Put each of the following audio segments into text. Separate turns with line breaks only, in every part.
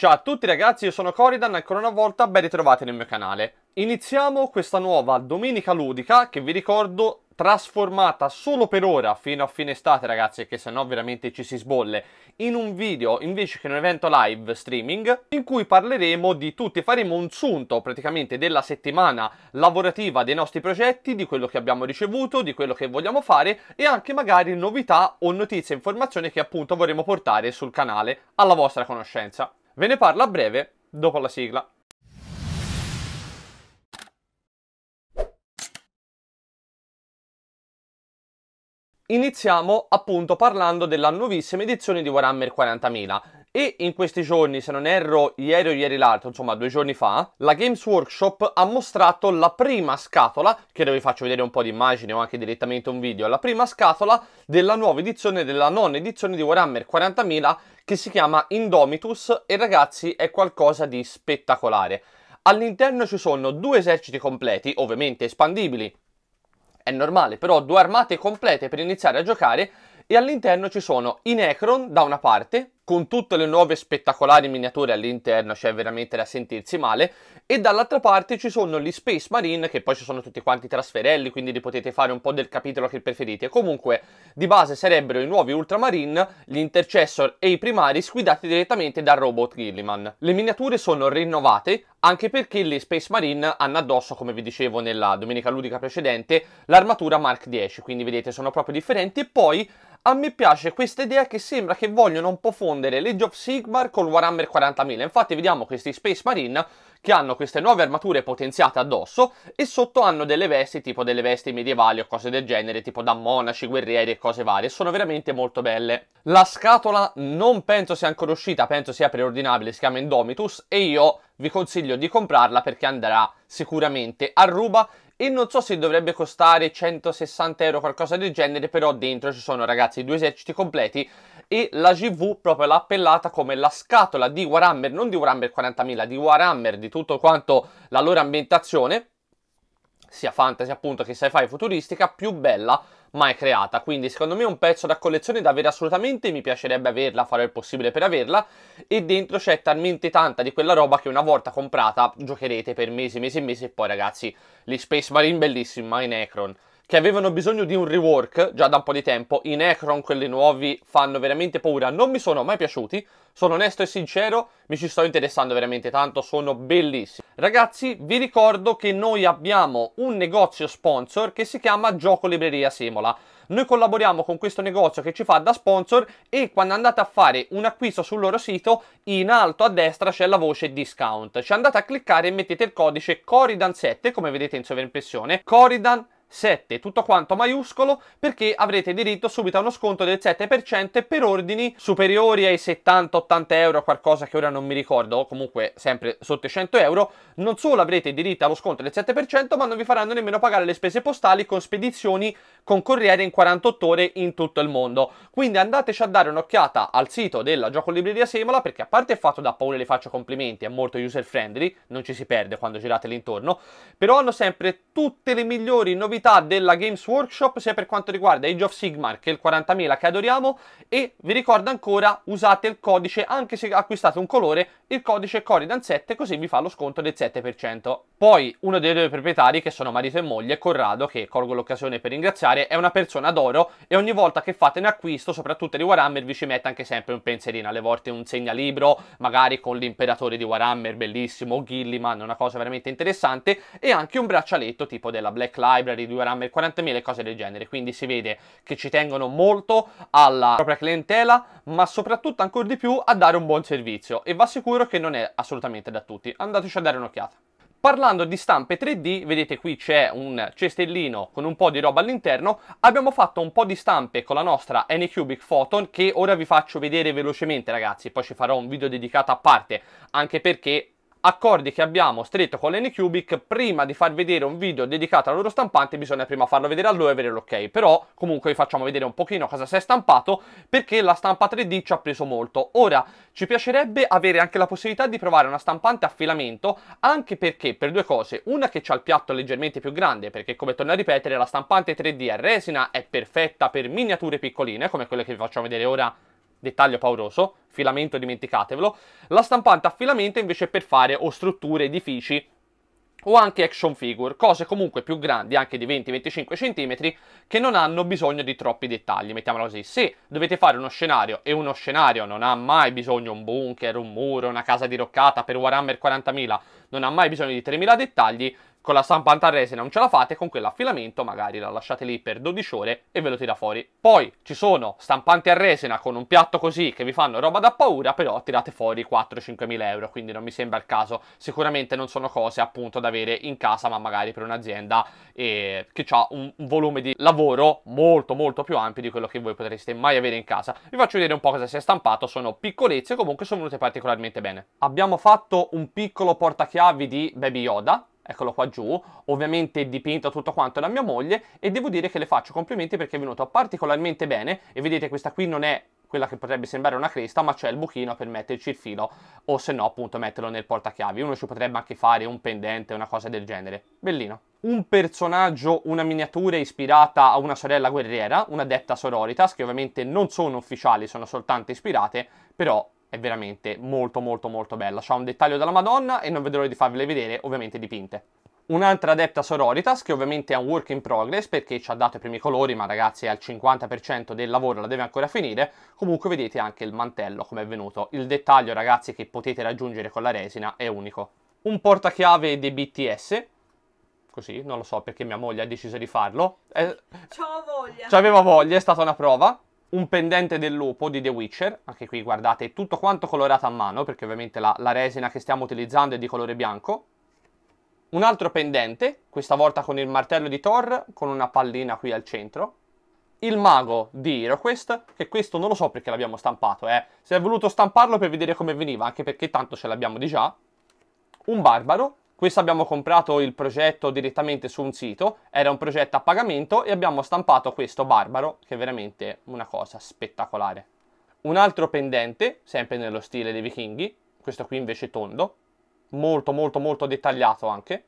Ciao a tutti ragazzi, io sono Coridan e ancora una volta ben ritrovati nel mio canale. Iniziamo questa nuova domenica ludica che vi ricordo trasformata solo per ora fino a fine estate ragazzi che sennò veramente ci si sbolle in un video invece che un evento live streaming in cui parleremo di tutti, faremo un sunto praticamente della settimana lavorativa dei nostri progetti, di quello che abbiamo ricevuto, di quello che vogliamo fare e anche magari novità o notizie informazioni che appunto vorremmo portare sul canale alla vostra conoscenza. Ve ne parlo a breve dopo la sigla. Iniziamo appunto parlando della nuovissima edizione di Warhammer 40.000. E in questi giorni, se non erro ieri o ieri l'altro, insomma due giorni fa, la Games Workshop ha mostrato la prima scatola, credo vi faccio vedere un po' di immagini o anche direttamente un video, la prima scatola della nuova edizione, della nona edizione di Warhammer 40.000 che si chiama Indomitus e ragazzi è qualcosa di spettacolare. All'interno ci sono due eserciti completi, ovviamente espandibili, è normale, però due armate complete per iniziare a giocare e all'interno ci sono i Necron da una parte, con tutte le nuove spettacolari miniature all'interno, cioè veramente da sentirsi male, e dall'altra parte ci sono gli Space Marine, che poi ci sono tutti quanti i trasferelli, quindi li potete fare un po' del capitolo che preferite. Comunque, di base sarebbero i nuovi Ultramarine, gli Intercessor e i Primaris, guidati direttamente dal Robot Gilliman. Le miniature sono rinnovate, anche perché gli Space Marine hanno addosso, come vi dicevo nella domenica ludica precedente, l'armatura Mark 10, quindi vedete sono proprio differenti, e poi... A me piace questa idea che sembra che vogliono un po' fondo confondere League of Sigmar con Warhammer 40.000. Infatti vediamo questi Space Marine che hanno queste nuove armature potenziate addosso e sotto hanno delle vesti tipo delle vesti medievali o cose del genere, tipo da monaci, guerrieri e cose varie. Sono veramente molto belle. La scatola non penso sia ancora uscita, penso sia preordinabile, si chiama Indomitus e io vi consiglio di comprarla perché andrà sicuramente a ruba e non so se dovrebbe costare 160 euro o qualcosa del genere, però dentro ci sono ragazzi due eserciti completi e la GV proprio l'ha appellata come la scatola di Warhammer, non di Warhammer 40.000, di Warhammer, di tutto quanto la loro ambientazione, sia fantasy appunto che sci-fi futuristica, più bella mai creata. Quindi secondo me è un pezzo da collezione da avere assolutamente, mi piacerebbe averla, farò il possibile per averla e dentro c'è talmente tanta di quella roba che una volta comprata giocherete per mesi, mesi e mesi e poi ragazzi, gli Space Marine bellissimi, ma in Necron che avevano bisogno di un rework già da un po' di tempo. I Necron, quelli nuovi, fanno veramente paura. Non mi sono mai piaciuti, sono onesto e sincero, mi ci sto interessando veramente tanto, sono bellissimi. Ragazzi, vi ricordo che noi abbiamo un negozio sponsor che si chiama Gioco Libreria Semola. Noi collaboriamo con questo negozio che ci fa da sponsor e quando andate a fare un acquisto sul loro sito, in alto a destra c'è la voce discount. Ci andate a cliccare e mettete il codice Coridan7, come vedete in sovraimpressione, Coridan7. 7, tutto quanto maiuscolo, perché avrete diritto subito a uno sconto del 7% per ordini superiori ai 70-80 euro, qualcosa che ora non mi ricordo, comunque sempre sotto i 100 euro. Non solo avrete diritto allo sconto del 7%, ma non vi faranno nemmeno pagare le spese postali con spedizioni con corriere in 48 ore in tutto il mondo. Quindi andateci a dare un'occhiata al sito della Gioco Libreria Semola, perché a parte il fatto da paura le faccio complimenti, è molto user friendly, non ci si perde quando girate l'intorno, però hanno sempre tutte le migliori novità novità della Games Workshop sia per quanto riguarda Age of Sigmar che il 40.000 che adoriamo e vi ricordo ancora usate il codice anche se acquistate un colore il codice Coridan7 così vi fa lo sconto del 7%. Poi uno dei due proprietari che sono marito e moglie Corrado che colgo l'occasione per ringraziare è una persona d'oro e ogni volta che fate un acquisto soprattutto di Warhammer vi ci mette anche sempre un pensierino alle volte un segnalibro magari con l'imperatore di Warhammer bellissimo Gilliman una cosa veramente interessante e anche un braccialetto tipo della Black Library 32 RAM e 40.000 e cose del genere, quindi si vede che ci tengono molto alla propria clientela, ma soprattutto ancora di più a dare un buon servizio e va sicuro che non è assolutamente da tutti. Andateci a dare un'occhiata. Parlando di stampe 3D, vedete qui c'è un cestellino con un po' di roba all'interno, abbiamo fatto un po' di stampe con la nostra Anycubic Photon che ora vi faccio vedere velocemente ragazzi, poi ci farò un video dedicato a parte, anche perché accordi che abbiamo stretto con l'Anycubic prima di far vedere un video dedicato alla loro stampante bisogna prima farlo vedere a loro e avere l'ok, però comunque vi facciamo vedere un pochino cosa si è stampato perché la stampa 3D ci ha preso molto. Ora, ci piacerebbe avere anche la possibilità di provare una stampante a filamento, anche perché per due cose, una che ha il piatto leggermente più grande, perché come torno a ripetere la stampante 3D a resina è perfetta per miniature piccoline, come quelle che vi facciamo vedere ora dettaglio pauroso, filamento dimenticatevelo, la stampante a filamento invece è per fare o strutture, edifici o anche action figure, cose comunque più grandi, anche di 20-25 cm, che non hanno bisogno di troppi dettagli, mettiamolo così. Se dovete fare uno scenario e uno scenario non ha mai bisogno un bunker, un muro, una casa diroccata per Warhammer 40.000, non ha mai bisogno di 3.000 dettagli, con la stampante a resina non ce la fate, con quella a filamento magari la lasciate lì per 12 ore e ve lo tira fuori. Poi ci sono stampanti a resina con un piatto così che vi fanno roba da paura, però tirate fuori 4-5 mila euro, quindi non mi sembra il caso. Sicuramente non sono cose appunto da avere in casa, ma magari per un'azienda eh, che ha un volume di lavoro molto molto più ampio di quello che voi potreste mai avere in casa. Vi faccio vedere un po' cosa si è stampato, sono piccolezze, comunque sono venute particolarmente bene. Abbiamo fatto un piccolo portachiavi di Baby Yoda, eccolo qua giù, ovviamente dipinto tutto quanto da mia moglie e devo dire che le faccio complimenti perché è venuto particolarmente bene e vedete questa qui non è quella che potrebbe sembrare una cresta ma c'è il buchino per metterci il filo o se no appunto metterlo nel portachiavi, uno ci potrebbe anche fare un pendente, una cosa del genere, bellino un personaggio, una miniatura ispirata a una sorella guerriera, una detta sororitas, che ovviamente non sono ufficiali, sono soltanto ispirate, però è veramente molto molto molto bella. Ha un dettaglio della madonna e non vedrò di farvele vedere, ovviamente dipinte. Un'altra Adepta Sororitas che ovviamente è un work in progress perché ci ha dato i primi colori ma ragazzi al 50% del lavoro, la deve ancora finire. Comunque vedete anche il mantello come è venuto. Il dettaglio ragazzi che potete raggiungere con la resina è unico. Un portachiave dei BTS così, non lo so perché mia moglie ha deciso di farlo. Eh, C'ho voglia. C'aveva voglia, è stata una prova un pendente del lupo di The Witcher, anche qui guardate tutto quanto colorato a mano perché ovviamente la, la, resina che stiamo utilizzando è di colore bianco, un altro pendente, questa volta con il martello di Thor con una pallina qui al centro, il mago di HeroQuest, che questo non lo so perché l'abbiamo stampato, eh. si è voluto stamparlo per vedere come veniva, anche perché tanto ce l'abbiamo di già, un barbaro, questo abbiamo comprato il progetto direttamente su un sito, era un progetto a pagamento e abbiamo stampato questo barbaro, che è veramente una cosa spettacolare. Un altro pendente, sempre nello stile dei vichinghi, questo qui invece tondo, molto molto molto dettagliato anche.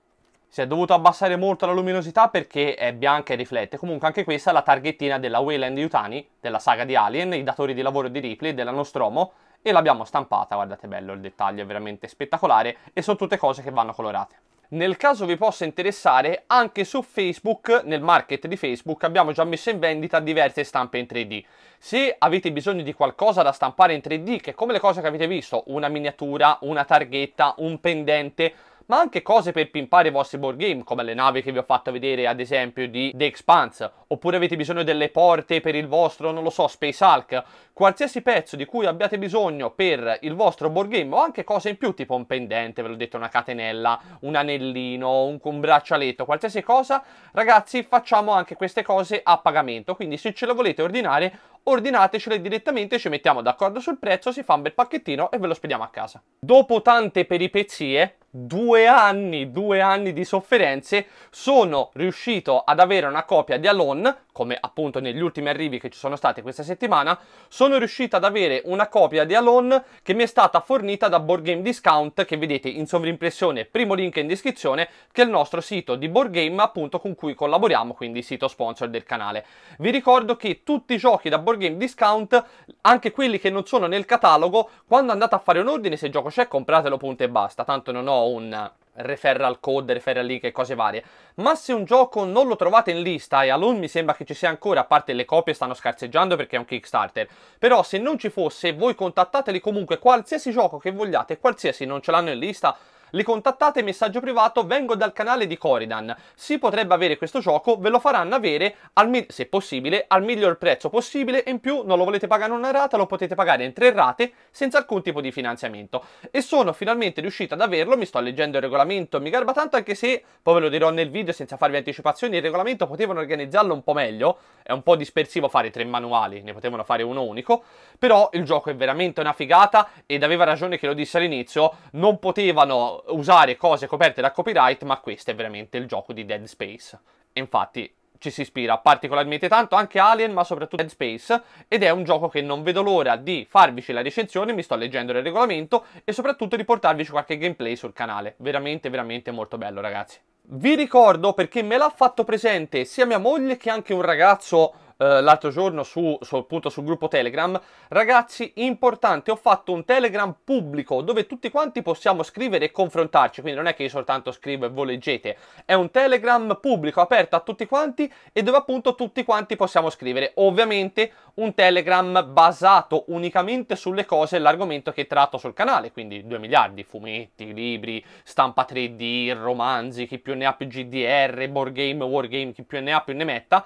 Si è dovuto abbassare molto la luminosità perché è bianca e riflette. Comunque anche questa è la targhettina della Wayland Yutani, della saga di Alien, i datori di lavoro di Ripley della Nostromo, e l'abbiamo stampata, guardate bello il dettaglio, è veramente spettacolare e sono tutte cose che vanno colorate. Nel caso vi possa interessare, anche su Facebook, nel market di Facebook, abbiamo già messo in vendita diverse stampe in 3D. Se avete bisogno di qualcosa da stampare in 3D, che come le cose che avete visto, una miniatura, una targhetta, un pendente, ma anche cose per pimpare i vostri board game, come le navi che vi ho fatto vedere ad esempio di The Expanse, oppure avete bisogno delle porte per il vostro, non lo so, Space Hulk, qualsiasi pezzo di cui abbiate bisogno per il vostro board game o anche cose in più, tipo un pendente, ve l'ho detto, una catenella, un anellino, un, un braccialetto, qualsiasi cosa, ragazzi facciamo anche queste cose a pagamento, quindi se ce le volete ordinare ordinatecele direttamente, ci mettiamo d'accordo sul prezzo, si fa un bel pacchettino e ve lo spediamo a casa. Dopo tante peripezie, due anni, due anni di sofferenze, sono riuscito ad avere una copia di Alon, come appunto negli ultimi arrivi che ci sono stati questa settimana, sono riuscito ad avere una copia di Alon che mi è stata fornita da Board Game Discount, che vedete in sovrimpressione, primo link in descrizione, che è il nostro sito di board game appunto con cui collaboriamo, quindi sito sponsor del canale. Vi ricordo che tutti i giochi da board board game discount, anche quelli che non sono nel catalogo, quando andate a fare un ordine, se il gioco c'è, compratelo punto e basta, tanto non ho un referral code, referral link e cose varie. Ma se un gioco non lo trovate in lista e Alone mi sembra che ci sia ancora, a parte le copie stanno scarseggiando perché è un Kickstarter, però se non ci fosse voi contattateli comunque qualsiasi gioco che vogliate, qualsiasi non ce l'hanno in lista, li contattate messaggio privato, vengo dal canale di Coridan, si potrebbe avere questo gioco, ve lo faranno avere, al, se possibile, al miglior prezzo possibile e in più non lo volete pagare una rata, lo potete pagare in tre rate senza alcun tipo di finanziamento. E sono finalmente riuscito ad averlo, mi sto leggendo il regolamento, mi garba tanto anche se, poi ve lo dirò nel video senza farvi anticipazioni, il regolamento potevano organizzarlo un po' meglio, è un po' dispersivo fare tre manuali, ne potevano fare uno unico, però il gioco è veramente una figata ed aveva ragione che lo disse all'inizio, non potevano usare cose coperte da copyright, ma questo è veramente il gioco di Dead Space. E infatti ci si ispira particolarmente tanto anche Alien, ma soprattutto Dead Space, ed è un gioco che non vedo l'ora di farvici la recensione, mi sto leggendo il regolamento e soprattutto di portarvi qualche gameplay sul canale. Veramente, veramente molto bello, ragazzi. Vi ricordo perché me l'ha fatto presente sia mia moglie che anche un ragazzo eh, l'altro giorno su, su, appunto sul gruppo Telegram. Ragazzi, importante, ho fatto un Telegram pubblico dove tutti quanti possiamo scrivere e confrontarci, quindi non è che io soltanto scrivo e voi leggete, è un Telegram pubblico aperto a tutti quanti e dove appunto tutti quanti possiamo scrivere. Ovviamente un Telegram basato unicamente sulle cose e l'argomento che tratto sul canale, quindi 2 miliardi, fumetti, libri, stampa 3D, romanzi, chi più ne ha più GDR, board game, war game, chi più ne ha più ne metta,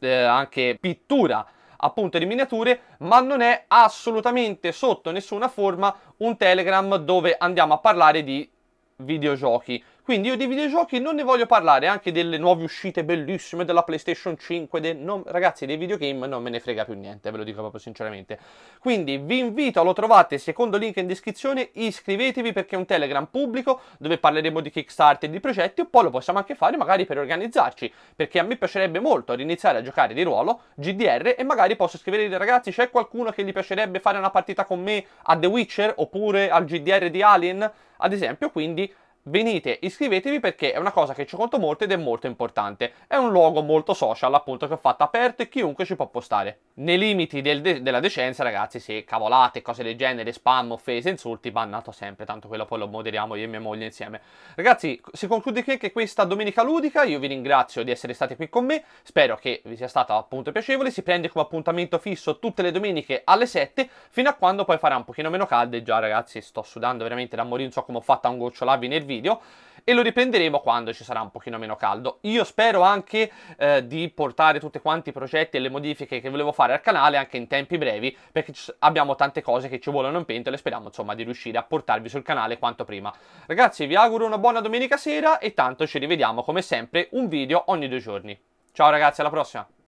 eh, anche pittura appunto di miniature, ma non è assolutamente sotto nessuna forma un Telegram dove andiamo a parlare di videogiochi. Quindi io di videogiochi non ne voglio parlare, anche delle nuove uscite bellissime della PlayStation 5, de... non... ragazzi dei videogame non me ne frega più niente, ve lo dico proprio sinceramente. Quindi vi invito, lo trovate secondo link in descrizione, iscrivetevi perché è un Telegram pubblico dove parleremo di Kickstarter e di progetti o poi lo possiamo anche fare magari per organizzarci, perché a me piacerebbe molto riniziare a giocare di ruolo, GDR e magari posso scrivere ai ragazzi c'è qualcuno che gli piacerebbe fare una partita con me a The Witcher oppure al GDR di Alien, ad esempio, quindi venite, iscrivetevi perché è una cosa che ci conto molto ed è molto importante. È un luogo molto social, appunto, che ho fatto aperto e chiunque ci può postare. Nei limiti del de- della decenza, ragazzi, se cavolate, cose del genere, spam, offese, insulti, bannato sempre, tanto quello poi lo moderiamo io e mia moglie insieme. Ragazzi, si conclude qui anche questa domenica ludica, io vi ringrazio di essere stati qui con me, spero che vi sia stato appunto piacevole, si prende come appuntamento fisso tutte le domeniche alle 7, fino a quando poi farà un pochino meno caldo e già ragazzi sto sudando veramente da morire, non so come ho fatto a un gocciolavi nervi video e lo riprenderemo quando ci sarà un pochino meno caldo. Io spero anche eh, di portare tutti quanti i progetti e le modifiche che volevo fare al canale anche in tempi brevi, perché abbiamo tante cose che ci vogliono in pentola e speriamo insomma di riuscire a portarvi sul canale quanto prima. Ragazzi vi auguro una buona domenica sera e tanto ci rivediamo come sempre un video ogni due giorni. Ciao ragazzi, alla prossima!